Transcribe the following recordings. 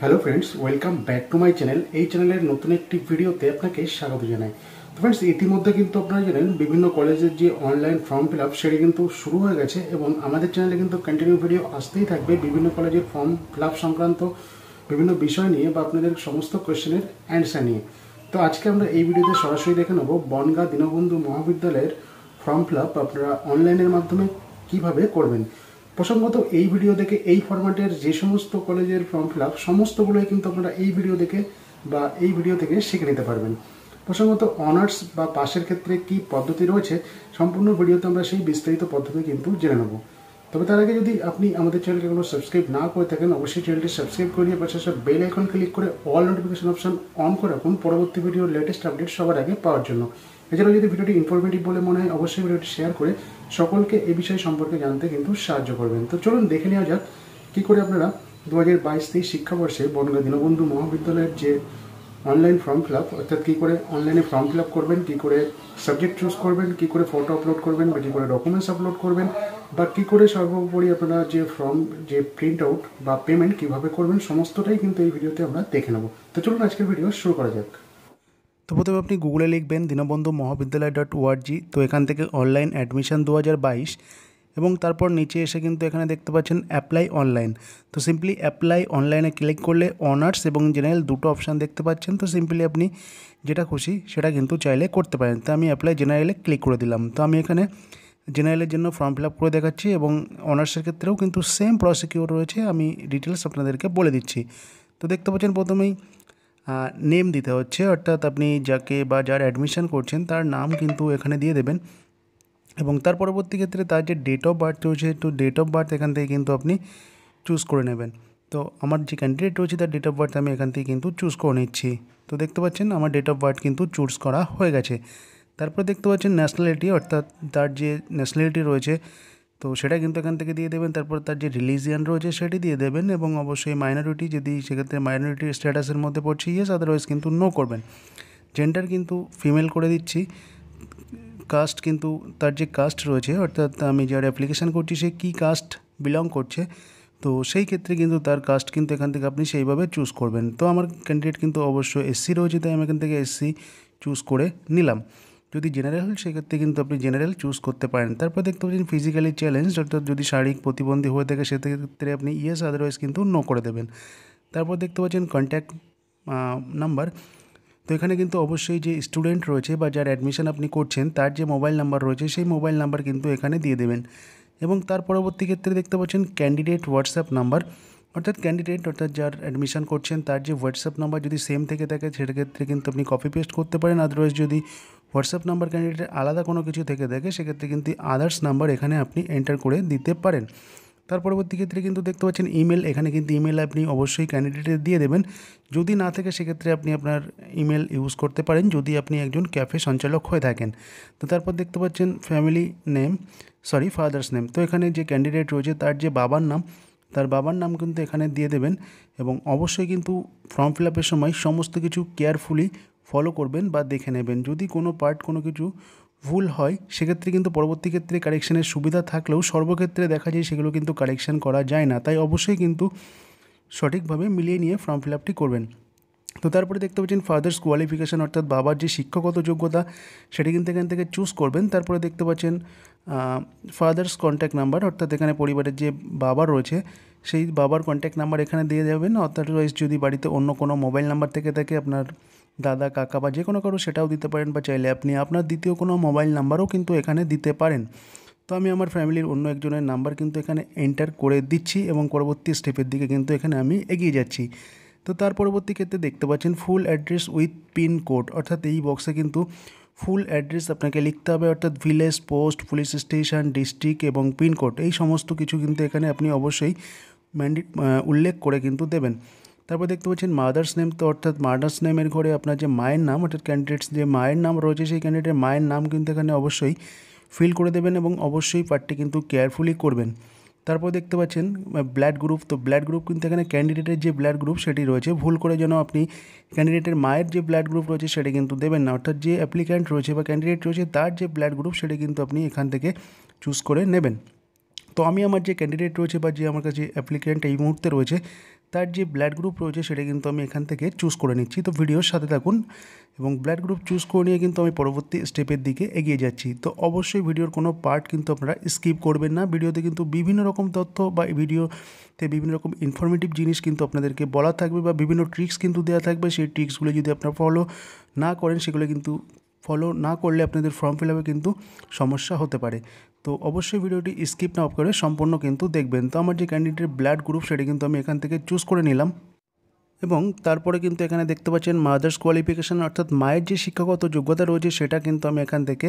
hello friends welcome back to my channel এই চ্যানেলের নতুন একটি ভিডিওতে আপনাকে স্বাগত জানাই তো ফ্রেন্ডস ইতিমধ্যে কিন্তু আপনারা জানেন বিভিন্ন কলেজের যে অনলাইন ফর্ম ফিল আপ সেটি কিন্তু শুরু হয়ে গেছে এবং আমাদের চ্যানেলে কিন্তু কন্টিনিউ ভিডিও আসতেই থাকবে বিভিন্ন কলেজের ফর্ম ফিল আপ সংক্রান্ত বিভিন্ন বিষয় নিয়ে বা আপনাদের সমস্ত কোয়েশ্চেনের অ্যান্সার নিয়ে তো আজকে আমরা এই ভিডিওতে সরাসরি দেখে নেব বনগা দীনবন্ধু মহাবিদ্যালয়ের ফর্ম ফিল আপ আপনারা অনলাইনের মাধ্যমে কিভাবে করবেন প্রসঙ্গত এই ভিডিও দেখে এই ফরম্যাটের যে সমস্ত কলেজের ফর্ম ফিল আপ সমস্তগুলোই কিন্তু আপনারা এই ভিডিও দেখে বা এই ভিডিও থেকে শিখে নিতে পারবেন প্রসঙ্গত অনার্স বা পাশের ক্ষেত্রে কি পদ্ধতি রয়েছে সম্পূর্ণ ভিডিওতে আমরা সেই বিস্তারিত পদ্ধতি কিন্তু জেনে নেবো তবে তার আগে যদি আপনি আমাদের চ্যানেলকে কোনো সাবস্ক্রাইব না করে থাকেন অবশ্যই চ্যানেলটি সাবস্ক্রাইব করে নিয়ে পাশে বেল আইকন ক্লিক করে অল নোটিফিকেশন অপশন অন করে রাখুন পরবর্তী ভিডিওর লেটেস্ট আপডেট সবার আগে পাওয়ার জন্য এছাড়াও যদি ভিডিওটি ইনফরমেটিভ বলে মনে হয় অবশ্যই ভিডিওটি শেয়ার করে সকলকে এ বিষয় সম্পর্কে জানতে কিন্তু সাহায্য করবেন তো চলুন দেখে নেওয়া যাক কী করে আপনারা দু হাজার বাইশ তেইশ শিক্ষাবর্ষে বনগাঁ দীনবন্ধু মহাবিদ্যালয়ের যে অনলাইন ফর্ম ফিল আপ অর্থাৎ কী করে অনলাইনে ফর্ম ফিল আপ করবেন কী করে সাবজেক্ট চুজ করবেন কী করে ফটো আপলোড করবেন বা কী করে ডকুমেন্টস আপলোড করবেন বা কি করে সর্বোপরি আপনারা যে ফর্ম যে প্রিন্ট আউট বা পেমেন্ট কিভাবে করবেন সমস্তটাই কিন্তু এই ভিডিওতে আমরা দেখে নেব তো চলুন আজকের ভিডিও শুরু করা যাক তো প্রথমে আপনি গুগলে লিখবেন দীনবন্ধু মহাবিদ্যালয় ডট ওআরজি তো এখান থেকে অনলাইন অ্যাডমিশন দু এবং তারপর নিচে এসে কিন্তু এখানে দেখতে পাচ্ছেন অ্যাপ্লাই অনলাইন তো সিম্পলি অ্যাপ্লাই অনলাইনে ক্লিক করলে অনার্স এবং জেনারেল দুটো অপশান দেখতে পাচ্ছেন তো সিম্পলি আপনি যেটা খুশি সেটা কিন্তু চাইলে করতে পারেন তো আমি অ্যাপ্লাই জেনারেলে ক্লিক করে দিলাম তো আমি এখানে জেনারেলের জন্য ফর্ম ফিল করে দেখাচ্ছি এবং অনার্সের ক্ষেত্রেও কিন্তু সেম প্রসিকিউর রয়েছে আমি ডিটেলস আপনাদেরকে বলে দিচ্ছি তো দেখতে পাচ্ছেন প্রথমেই নেম দিতে হচ্ছে অর্থাৎ আপনি যাকে বা যার অ্যাডমিশন করছেন তার নাম কিন্তু এখানে দিয়ে দেবেন এবং তার পরবর্তী ক্ষেত্রে তার যে ডেট অফ বার্থ রয়েছে তো ডেট অফ বার্থ এখান থেকে কিন্তু আপনি চুজ করে নেবেন তো আমার যে ক্যান্ডিডেট রয়েছে তার ডেট অফ বার্থ আমি এখান থেকে কিন্তু চুজ করে নিচ্ছি তো দেখতে পাচ্ছেন আমার ডেট অফ বার্থ কিন্তু চুজ করা হয়ে গেছে তারপর দেখতে পাচ্ছেন ন্যাশনালিটি অর্থাৎ তার যে ন্যাশনালিটি রয়েছে তো সেটা কিন্তু এখান থেকে দিয়ে দেবেন তারপর তার যে রিলিজিয়ান রয়েছে সেটি দিয়ে দেবেন এবং অবশ্যই মাইনরিটি যদি সেক্ষেত্রে মাইনরিটির স্ট্যাটাসের মধ্যে পড়ছে ইয়েস আদারওয়াইজ কিন্তু নো করবেন জেন্ডার কিন্তু ফিমেল করে দিচ্ছি কাস্ট কিন্তু তার যে কাস্ট রয়েছে অর্থাৎ আমি যার অ্যাপ্লিকেশান করছি সে কী কাস্ট বিলং করছে তো সেই ক্ষেত্রে কিন্তু তার কাস্ট কিন্তু এখান থেকে আপনি সেইভাবে চুজ করবেন তো আমার ক্যান্ডিডেট কিন্তু অবশ্যই এসসি রয়েছে তাই আমি এখান থেকে এসসি চুজ করে নিলাম যদি জেনারেল সেক্ষেত্রে কিন্তু আপনি জেনারেল চুজ করতে পারেন তারপর দেখতে পাচ্ছেন ফিজিক্যালি চ্যালেঞ্জ অর্থাৎ যদি শারীরিক প্রতিবন্ধী হয়ে থাকে সেক্ষেত্রে আপনি ইয়েস আদারওয়াইজ কিন্তু নো করে দেবেন তারপর দেখতে পাচ্ছেন কন্ট্যাক্ট নাম্বার তো এখানে কিন্তু অবশ্যই যে স্টুডেন্ট রয়েছে বা যার অ্যাডমিশন আপনি করছেন তার যে মোবাইল নাম্বার রয়েছে সেই মোবাইল নাম্বার কিন্তু এখানে দিয়ে দেবেন এবং তার পরবর্তী ক্ষেত্রে দেখতে পাচ্ছেন ক্যান্ডিডেট হোয়াটসঅ্যাপ নাম্বার অর্থাৎ ক্যান্ডিডেট অর্থাৎ যার অ্যাডমিশন করছেন তার যে হোয়াটসঅ্যাপ নাম্বার যদি সেম থেকে থাকে সেটা ক্ষেত্রে কিন্তু আপনি কপি পেস্ট করতে পারেন আদারওয়াইজ যদি হোয়াটসঅ্যাপ নাম্বার ক্যান্ডিডেটের আলাদা কোনো কিছু থেকে থাকে সেক্ষেত্রে কিন্তু আদার্স নাম্বার এখানে আপনি এন্টার করে দিতে পারেন তার পরবর্তী ক্ষেত্রে কিন্তু দেখতে পাচ্ছেন ইমেল এখানে কিন্তু ইমেল আপনি অবশ্যই ক্যান্ডিডেটে দিয়ে দেবেন যদি না থাকে সেক্ষেত্রে আপনি আপনার ইমেল ইউজ করতে পারেন যদি আপনি একজন ক্যাফে সঞ্চালক হয়ে থাকেন তো তারপর দেখতে পাচ্ছেন family name sorry father's name তো এখানে যে ক্যান্ডিডেট রয়েছে তার যে বাবার নাম তার বাবার নাম কিন্তু এখানে দিয়ে দেবেন এবং অবশ্যই কিন্তু ফর্ম ফিল আপের সময় সমস্ত কিছু কেয়ারফুলি ফলো করবেন বা দেখে নেবেন যদি কোনো পার্ট কোনো কিছু ভুল হয় সেক্ষেত্রে কিন্তু পরবর্তী ক্ষেত্রে কারেকশানের সুবিধা থাকলেও সর্বক্ষেত্রে দেখা যায় সেগুলো কিন্তু কারেকশান করা যায় না তাই অবশ্যই কিন্তু সঠিকভাবে মিলিয়ে নিয়ে ফর্ম ফিল আপটি করবেন তো তারপরে দেখতে পাচ্ছেন ফাদার্স কোয়ালিফিকেশান অর্থাৎ বাবার যে শিক্ষাগত যোগ্যতা সেটি কিন্তু এখান থেকে চুজ করবেন তারপরে দেখতে পাচ্ছেন ফাদার্স কন্ট্যাক্ট নাম্বার অর্থাৎ এখানে পরিবারের যে বাবা রয়েছে সেই বাবার কন্ট্যাক্ট নাম্বার এখানে দিয়ে যাবেন অথারওয়াইজ যদি বাড়িতে অন্য কোনো মোবাইল নাম্বার থেকে থাকে আপনার দাদা কাকা বা যে কোনো কারো সেটাও দিতে পারেন বা চাইলে আপনি আপনার দ্বিতীয় কোনো মোবাইল নাম্বারও কিন্তু এখানে দিতে পারেন তো আমি আমার ফ্যামিলির অন্য একজনের নাম্বার কিন্তু এখানে এন্টার করে দিচ্ছি এবং পরবর্তী স্টেপের দিকে কিন্তু এখানে আমি এগিয়ে যাচ্ছি তো তার পরবর্তী ক্ষেত্রে দেখতে পাচ্ছেন full address with pin code অর্থাৎ এই বক্সে কিন্তু ফুল অ্যাড্রেস আপনাকে লিখতে হবে অর্থাৎ village post police station district এবং পিনকোড এই সমস্ত কিছু কিন্তু এখানে আপনি অবশ্যই ম্যান্ডি উল্লেখ করে কিন্তু দেবেন তারপর দেখতে পাচ্ছেন মাদার্স নেম তো অর্থাৎ মাদার্স নেমের ঘরে আপনার যে মায়ের নাম অর্থাৎ ক্যান্ডিডেটস যে মায়ের নাম রয়েছে সেই ক্যান্ডিডেটের মায়ের নাম কিন্তু এখানে অবশ্যই ফিল করে দেবেন এবং অবশ্যই পার্টটি কিন্তু কেয়ারফুলি করবেন তারপর দেখতে পাচ্ছেন ব্লাড গ্রুপ তো ব্লাড গ্রুপ কিন্তু এখানে ক্যান্ডিডেটের যে ব্লাড গ্রুপ সেটি রয়েছে ভুল করে যেন আপনি ক্যান্ডিডেটের মায়ের যে ব্লাড গ্রুপ রয়েছে সেটা কিন্তু দেবেন না অর্থাৎ যে অ্যাপ্লিক্যান্ট রয়েছে বা ক্যান্ডিডেট রয়েছে তার যে ব্লাড গ্রুপ সেটা কিন্তু আপনি এখান থেকে চুজ করে নেবেন তো আমি আমার যে ক্যান্ডিডেট রয়েছে বা যে আমার কাছে অ্যাপ্লিকেন্ট এই মুহূর্তে রয়েছে তার যে ব্লাড গ্রুপ রয়েছে সেটা কিন্তু আমি এখান থেকে চুজ করে নিচ্ছি তো ভিডিওর সাথে থাকুন এবং ব্লাড গ্রুপ চুজ করে নিয়ে কিন্তু আমি পরবর্তী স্টেপের দিকে এগিয়ে যাচ্ছি তো অবশ্যই ভিডিওর কোনো পার্ট কিন্তু আপনারা স্কিপ করবেন না ভিডিওতে কিন্তু বিভিন্ন রকম তথ্য বা ভিডিওতে বিভিন্ন রকম ইনফরমেটিভ জিনিস কিন্তু আপনাদেরকে বলা থাকবে বা বিভিন্ন ট্রিক্স কিন্তু দেওয়া থাকবে সেই ট্রিক্সগুলো যদি আপনারা ফলো না করেন সেগুলো কিন্তু ফলো না করলে আপনাদের ফর্ম ফিল আপে কিন্তু সমস্যা হতে পারে তো অবশ্যই ভিডিওটি স্কিপ না করে সম্পূর্ণ কিন্তু দেখবেন তো আমার যে ক্যান্ডিডেটের ব্লাড গ্রুপ সেটা কিন্তু আমি এখান থেকে চুজ করে নিলাম এবং তারপরে কিন্তু এখানে দেখতে পাচ্ছেন মাদার্স কোয়ালিফিকেশান অর্থাৎ মায়ের যে শিক্ষাগত যোগ্যতা রয়েছে সেটা কিন্তু আমি এখান থেকে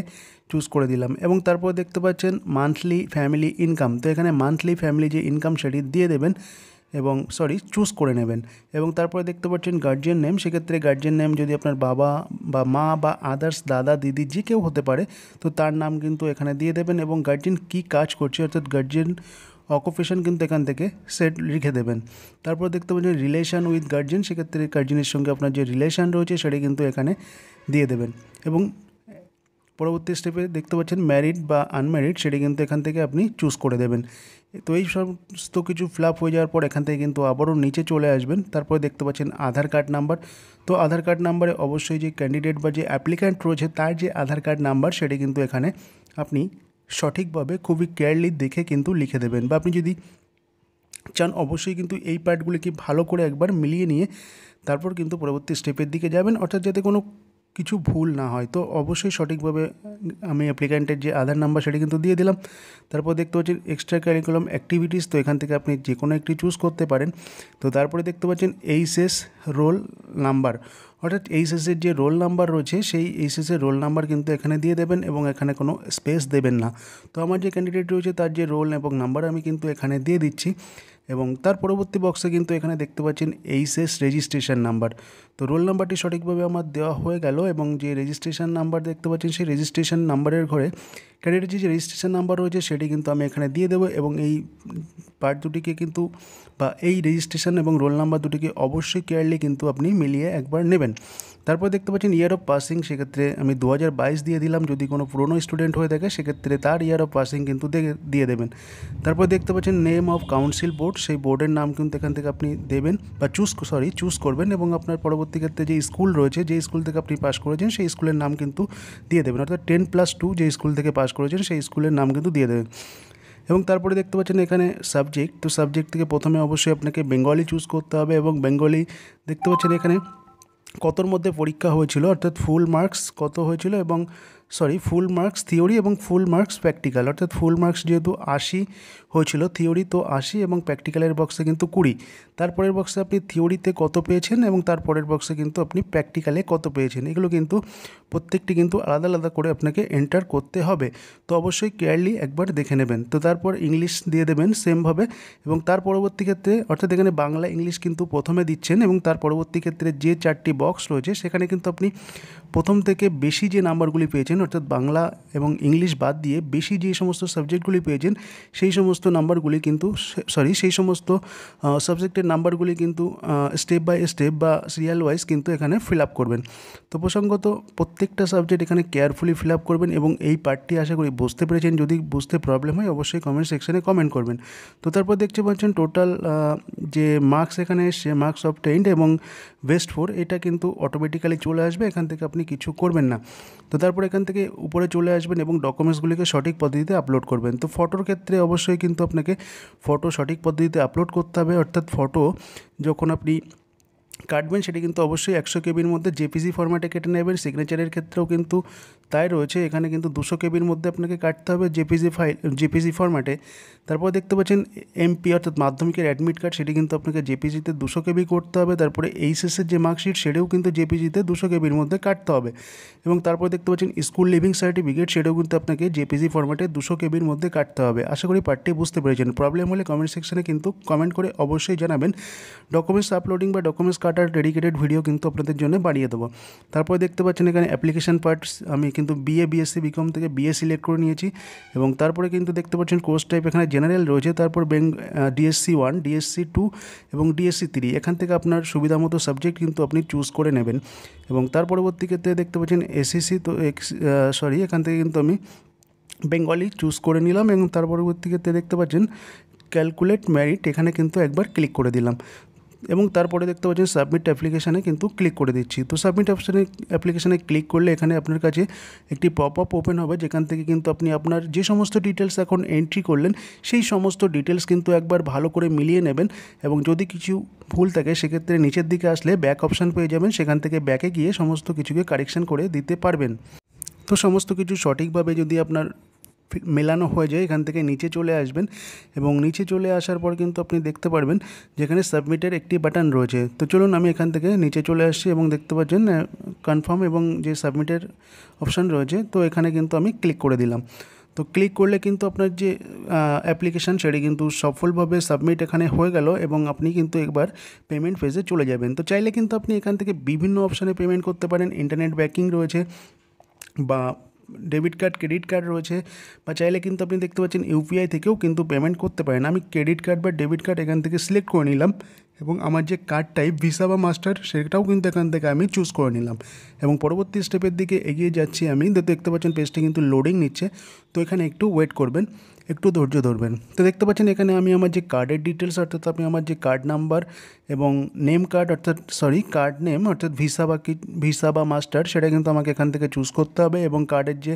চুজ করে দিলাম এবং তারপরে দেখতে পাচ্ছেন মান্থলি ফ্যামিলি ইনকাম তো এখানে মান্থলি ফ্যামিলি যে ইনকাম সেটি দিয়ে দেবেন এবং সরি চুজ করে নেবেন এবং তারপরে দেখতে পাচ্ছেন গার্জিয়ান নেম সেক্ষেত্রে গার্জিয়ান নেম যদি আপনার বাবা বা মা বা আদার্স দাদা দিদি যে কেউ হতে পারে তো তার নাম কিন্তু এখানে দিয়ে দেবেন এবং গার্জিয়ান কী কাজ করছে অর্থাৎ গার্জিয়ান অকুপেশান কিন্তু এখান থেকে সেট লিখে দেবেন তারপর দেখতে পাচ্ছেন রিলেশান উইথ গার্জেন সেক্ষেত্রে গার্জেনের সঙ্গে আপনার যে রিলেশান রয়েছে সেটা কিন্তু এখানে দিয়ে দেবেন এবং পরবর্তী স্টেপে দেখতে পাচ্ছেন ম্যারিড বা আনম্যারিড সেটি কিন্তু এখান থেকে আপনি চুজ করে দেবেন তো এই সমস্ত কিছু ফ্লাপ হয়ে যাওয়ার পর এখান থেকে কিন্তু আবারও নিচে চলে আসবেন তারপরে দেখতে পাচ্ছেন আধার কার্ড নাম্বার তো আধার কার্ড নাম্বারে অবশ্যই যে ক্যান্ডিডেট বা যে অ্যাপ্লিক্যান্ট রয়েছে তার যে আধার কার্ড নাম্বার সেটি কিন্তু এখানে আপনি সঠিকভাবে খুবই কেয়ারলি দেখে কিন্তু লিখে দেবেন বা আপনি যদি চান অবশ্যই কিন্তু এই পার্টগুলিকে ভালো করে একবার মিলিয়ে নিয়ে তারপর কিন্তু পরবর্তী স্টেপের দিকে যাবেন অর্থাৎ যাতে কোনো কিছু ভুল না হয় তো অবশ্যই সঠিকভাবে আমি অ্যাপ্লিক্যান্টের যে আধার নাম্বার সেটা কিন্তু দিয়ে দিলাম তারপর দেখতে পাচ্ছেন এক্সট্রা ক্যারিকুলাম অ্যাক্টিভিটিস তো এখান থেকে আপনি যে কোনো একটি চুজ করতে পারেন তো তারপরে দেখতে পাচ্ছেন এইচএস রোল নাম্বার অর্থাৎ এইচএসের যে রোল নাম্বার রয়েছে সেই এইচএসের রোল নাম্বার কিন্তু এখানে দিয়ে দেবেন এবং এখানে কোনো স্পেস দেবেন না তো আমার যে ক্যান্ডিডেট রয়েছে তার যে রোল এবং নাম্বার আমি কিন্তু এখানে দিয়ে দিচ্ছি এবং তার পরবর্তী বক্সে কিন্তু এখানে দেখতে পাচ্ছেন এইচএস রেজিস্ট্রেশন নাম্বার তো রোল নাম্বারটি সঠিকভাবে আমার দেওয়া হয়ে গেল এবং যে রেজিস্ট্রেশন নাম্বার দেখতে পাচ্ছেন সেই রেজিস্ট্রেশন নাম্বারের ঘরে ক্যান্ডিডেটের যে রেজিস্ট্রেশন নাম্বার রয়েছে সেটি কিন্তু আমি এখানে দিয়ে দেবো এবং এই পার্ট দুটিকে কিন্তু বা এই রেজিস্ট্রেশন এবং রোল নাম্বার দুটিকে অবশ্যই কেয়ারলি কিন্তু আপনি মিলিয়ে একবার নেবেন তারপর দেখতে পাচ্ছেন ইয়ার অফ পাসিং সেক্ষেত্রে আমি দু দিয়ে দিলাম যদি কোনো পুরনো স্টুডেন্ট হয়ে থাকে সেক্ষেত্রে তার ইয়ার অফ পাসিং কিন্তু দিয়ে দেবেন তারপর দেখতে পাচ্ছেন নেম অফ কাউন্সিল বোর্ড সেই বোর্ডের নাম কিন্তু এখান থেকে আপনি দেবেন বা চুজ সরি চুজ করবেন এবং আপনার পরবর্তী ক্ষেত্রে যে স্কুল রয়েছে যে স্কুল থেকে আপনি পাস করেছেন সেই স্কুলের নাম কিন্তু দিয়ে দেবেন অর্থাৎ টেন প্লাস টু যে স্কুল থেকে পাস করেছেন সেই স্কুলের নাম কিন্তু দিয়ে দেবেন এবং তারপরে দেখতে পাচ্ছেন এখানে সাবজেক্ট তো সাবজেক্ট থেকে প্রথমে অবশ্যই আপনাকে বেঙ্গলি চুজ করতে হবে এবং বেঙ্গলি দেখতে পাচ্ছেন এখানে কতর মধ্যে পরীক্ষা হয়েছিল অর্থাৎ ফুল মার্কস কত হয়েছিল এবং সরি ফুল মার্কস থিওরি এবং ফুল মার্কস প্র্যাকটিক্যাল অর্থাৎ ফুল মার্কস যেহেতু আশি হয়েছিল থিওরি তো আশি এবং প্র্যাকটিক্যালের বক্সে কিন্তু কুড়ি তারপরের বক্সে আপনি থিওরিতে কত পেয়েছেন এবং তারপরের বক্সে কিন্তু আপনি প্র্যাকটিক্যালে কত পেয়েছেন এগুলো কিন্তু প্রত্যেকটি কিন্তু আলাদা আলাদা করে আপনাকে এন্টার করতে হবে তো অবশ্যই কেয়ারলি একবার দেখে নেবেন তো তারপর ইংলিশ দিয়ে দেবেন সেমভাবে এবং তার পরবর্তী ক্ষেত্রে অর্থাৎ এখানে বাংলা ইংলিশ কিন্তু প্রথমে দিচ্ছেন এবং তার পরবর্তী ক্ষেত্রে যে চারটি বক্স রয়েছে সেখানে কিন্তু আপনি প্রথম থেকে বেশি যে নাম্বারগুলি পেয়েছেন পেয়েছেন অর্থাৎ বাংলা এবং ইংলিশ বাদ দিয়ে বেশি যে সমস্ত সাবজেক্টগুলি পেয়েছেন সেই সমস্ত নাম্বারগুলি কিন্তু সরি সেই সমস্ত সাবজেক্টের নাম্বারগুলি কিন্তু স্টেপ বাই স্টেপ বা সিরিয়াল ওয়াইজ কিন্তু এখানে ফিল আপ করবেন তো প্রসঙ্গত প্রত্যেকটা সাবজেক্ট এখানে কেয়ারফুলি ফিল আপ করবেন এবং এই পার্টটি আশা করি বুঝতে পেরেছেন যদি বুঝতে প্রবলেম হয় অবশ্যই কমেন্ট সেকশনে কমেন্ট করবেন তো তারপর দেখতে পাচ্ছেন টোটাল যে মার্কস এখানে এসছে মার্কস অফ টেন্ট এবং ওয়েস্ট ফোর এটা কিন্তু অটোমেটিক্যালি চলে আসবে এখান থেকে আপনি কিছু করবেন না তো তারপর এখান থেকে উপরে চলে আসবেন এবং ডকুমেন্টসগুলিকে সঠিক পদ্ধতিতে আপলোড করবেন তো ফটোর ক্ষেত্রে অবশ্যই কিন্তু আপনাকে ফটো সঠিক পদ্ধতিতে আপলোড করতে হবে অর্থাৎ ফটো যখন আপনি কাটবেন সেটি কিন্তু অবশ্যই একশো কেবির মধ্যে জেপিজি ফর্ম্যাটে কেটে নেবেন সিগনেচারের ক্ষেত্রেও কিন্তু তাই রয়েছে এখানে কিন্তু দুশো কেবির মধ্যে আপনাকে কাটতে হবে জেপিজি ফাইল জেপিজি ফরম্যাটে তারপর দেখতে পাচ্ছেন এমপি অর্থাৎ মাধ্যমিকের অ্যাডমিট কার্ড সেটি কিন্তু আপনাকে জেপিজিতে দুশো কেবি করতে হবে তারপরে এইচএসের যে মার্কশিট সেটাও কিন্তু জেপিজিতে দুশো কেবির মধ্যে কাটতে হবে এবং তারপর দেখতে পাচ্ছেন স্কুল লিভিং সার্টিফিকেট সেটাও কিন্তু আপনাকে জেপিজি ফর্ম্যাটে দুশো কেবির মধ্যে কাটতে হবে আশা করি পার্টি বুঝতে পেরেছেন প্রবলেম হলে কমেন্ট সেকশনে কিন্তু কমেন্ট করে অবশ্যই জানাবেন ডকুমেন্টস আপলোডিং বা ডকুমেন্টস কাট আটার ডেডিকেটেড ভিডিও কিন্তু আপনাদের জন্য বাড়িয়ে দেবো তারপরে দেখতে পাচ্ছেন এখানে অ্যাপ্লিকেশান পার্টস আমি কিন্তু বিএ বিএসসি বিকম থেকে বিএ সিলেক্ট করে নিয়েছি এবং তারপরে কিন্তু দেখতে পাচ্ছেন কোর্স টাইপ এখানে জেনারেল রয়েছে তারপর বেঙ্গ ডিএসসি ওয়ান ডিএসসি টু এবং ডিএসসি থ্রি এখান থেকে আপনার সুবিধা মতো সাবজেক্ট কিন্তু আপনি চুজ করে নেবেন এবং তার পরবর্তী ক্ষেত্রে দেখতে পাচ্ছেন এসএসসি e তো সরি এখান থেকে কিন্তু আমি বেঙ্গলি চুজ করে নিলাম এবং তার পরবর্তী ক্ষেত্রে দেখতে পাচ্ছেন ক্যালকুলেট ম্যারিট এখানে কিন্তু একবার ক্লিক করে দিলাম এবং তারপরে দেখতে পাচ্ছেন সাবমিট অ্যাপ্লিকেশানে কিন্তু ক্লিক করে দিচ্ছি তো সাবমিট অপশানে অ্যাপ্লিকেশানে ক্লিক করলে এখানে আপনার কাছে একটি পপ আপ ওপেন হবে যেখান থেকে কিন্তু আপনি আপনার যে সমস্ত ডিটেলস এখন এন্ট্রি করলেন সেই সমস্ত ডিটেলস কিন্তু একবার ভালো করে মিলিয়ে নেবেন এবং যদি কিছু ভুল থাকে সেক্ষেত্রে নিচের দিকে আসলে ব্যাক অপশান পেয়ে যাবেন সেখান থেকে ব্যাকে গিয়ে সমস্ত কিছুকে কারেকশান করে দিতে পারবেন তো সমস্ত কিছু সঠিকভাবে যদি আপনার মেলানো হয়ে যায় এখান থেকে নিচে চলে আসবেন এবং নিচে চলে আসার পর কিন্তু আপনি দেখতে পারবেন যেখানে সাবমিটের একটি বাটন রয়েছে তো চলুন আমি এখান থেকে নিচে চলে আসছি এবং দেখতে পাচ্ছেন কনফার্ম এবং যে সাবমিটের অপশান রয়েছে তো এখানে কিন্তু আমি ক্লিক করে দিলাম তো ক্লিক করলে কিন্তু আপনার যে অ্যাপ্লিকেশান সেটি কিন্তু সফলভাবে সাবমিট এখানে হয়ে গেল এবং আপনি কিন্তু একবার পেমেন্ট ফেজে চলে যাবেন তো চাইলে কিন্তু আপনি এখান থেকে বিভিন্ন অপশানে পেমেন্ট করতে পারেন ইন্টারনেট ব্যাঙ্কিং রয়েছে বা डेबिट कार्ड क्रेडिट कार्ड रोज है बा चाहले क्योंकि अपनी देखते यूपीआई थे क्योंकि पेमेंट करते क्रेडिट कार्ड बा डेबिट कार्ड एखान सिलेक्ट कर निल এবং আমার যে কার্ড টাইপ ভিসা বা মাস্টার সেটাও কিন্তু এখান থেকে আমি চুজ করে নিলাম এবং পরবর্তী স্টেপের দিকে এগিয়ে যাচ্ছি আমি তো দেখতে পাচ্ছেন পেজটি কিন্তু লোডিং নিচ্ছে তো এখানে একটু ওয়েট করবেন একটু ধৈর্য ধরবেন তো দেখতে পাচ্ছেন এখানে আমি আমার যে কার্ডের ডিটেলস অর্থাৎ আমি আমার যে কার্ড নাম্বার এবং নেম কার্ড অর্থাৎ সরি কার্ড নেম অর্থাৎ ভিসা বা কি ভিসা বা মাস্টার সেটা কিন্তু আমাকে এখান থেকে চুজ করতে হবে এবং কার্ডের যে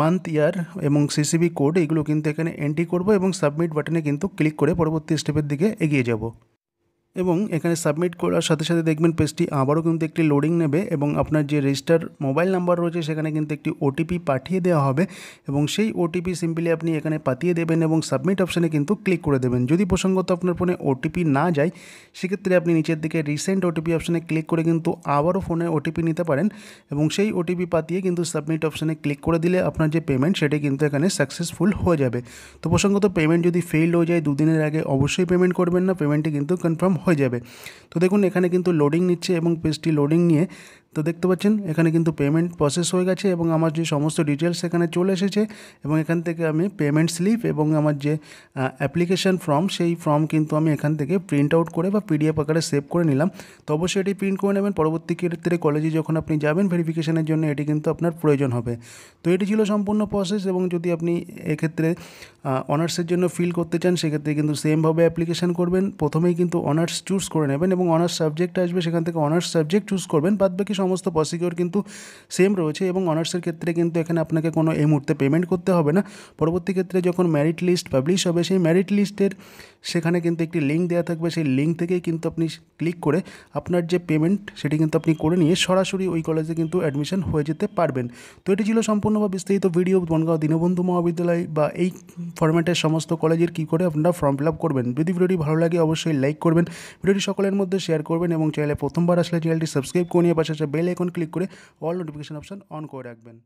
মান্থ ইয়ার এবং সিসিবি কোড এগুলো কিন্তু এখানে এন্ট্রি করব এবং সাবমিট বাটনে কিন্তু ক্লিক করে পরবর্তী স্টেপের দিকে এগিয়ে যাব এবং এখানে সাবমিট করার সাথে সাথে দেখবেন পেজটি আবারও কিন্তু একটি লোডিং নেবে এবং আপনার যে রেজিস্টার মোবাইল নাম্বার রয়েছে সেখানে কিন্তু একটি ওটিপি পাঠিয়ে দেওয়া হবে এবং সেই ওটিপি সিম্পলি আপনি এখানে পাঠিয়ে দেবেন এবং সাবমিট অপশানে কিন্তু ক্লিক করে দেবেন যদি প্রসঙ্গত আপনার ফোনে ওটিপি না যায় সেক্ষেত্রে আপনি নিচের দিকে রিসেন্ট ওটিপি অপশানে ক্লিক করে কিন্তু আবারও ফোনে ওটিপি নিতে পারেন এবং সেই ওটিপি পাতিয়ে কিন্তু সাবমিট অপশানে ক্লিক করে দিলে আপনার যে পেমেন্ট সেটি কিন্তু এখানে সাকসেসফুল হয়ে যাবে তো প্রসঙ্গত পেমেন্ট যদি ফেল হয়ে যায় দুদিনের আগে অবশ্যই পেমেন্ট করবেন না পেমেন্টটি কিন্তু কনফার্ম হয়ে যাবে তো দেখুন এখানে কিন্তু লোডিং নিচ্ছে এবং পেজটি লোডিং নিয়ে তো দেখতে পাচ্ছেন এখানে কিন্তু পেমেন্ট প্রসেস হয়ে গেছে এবং আমার যে সমস্ত ডিটেলস এখানে চলে এসেছে এবং এখান থেকে আমি পেমেন্ট স্লিপ এবং আমার যে অ্যাপ্লিকেশান ফর্ম সেই ফর্ম কিন্তু আমি এখান থেকে প্রিন্ট আউট করে বা পিডিএফ আকারে সেভ করে নিলাম তো অবশ্যই এটি প্রিন্ট করে নেবেন পরবর্তী ক্ষেত্রে কলেজে যখন আপনি যাবেন ভেরিফিকেশানের জন্য এটি কিন্তু আপনার প্রয়োজন হবে তো এটি ছিল সম্পূর্ণ প্রসেস এবং যদি আপনি এক্ষেত্রে অনার্সের জন্য ফিল করতে চান সেক্ষেত্রে কিন্তু সেমভাবে অ্যাপ্লিকেশান করবেন প্রথমেই কিন্তু অনার্স চুজ করে নেবেন এবং অনার্স সাবজেক্ট আসবে সেখান থেকে অনার্স সাবজেক্ট চুজ করবেন বাদ বাকি সমস্ত প্রসিকিউর কিন্তু সেম রয়েছে এবং অনার্সের ক্ষেত্রে কিন্তু এখানে আপনাকে কোনো এই মুহূর্তে পেমেন্ট করতে হবে না পরবর্তী ক্ষেত্রে যখন ম্যারিট লিস্ট পাবলিশ হবে সেই ম্যারিট লিস্টের সেখানে কিন্তু একটি লিঙ্ক দেওয়া থাকবে সেই লিঙ্ক থেকেই কিন্তু আপনি ক্লিক করে আপনার যে পেমেন্ট সেটি কিন্তু আপনি করে নিয়ে সরাসরি ওই কলেজে কিন্তু অ্যাডমিশন হয়ে যেতে পারবেন তো এটি ছিল সম্পূর্ণ বা বিস্তারিত ভিডিও বনগাঁও দীনবন্ধু মহাবিদ্যালয় বা এই ফরম্যাটের সমস্ত কলেজের কী করে আপনারা ফর্ম ফিল আপ করবেন যদি ভিডিওটি ভালো লাগে অবশ্যই লাইক করবেন ভিডিওটি সকলের মধ্যে শেয়ার করবেন এবং চ্যানেলে প্রথমবার আসলে চ্যানেলটি সাবস্ক্রাইব করে নিয়ে পাশে বেল আইকন ক্লিক করে অল নোটিফিকেশান অপশান অন করে রাখবেন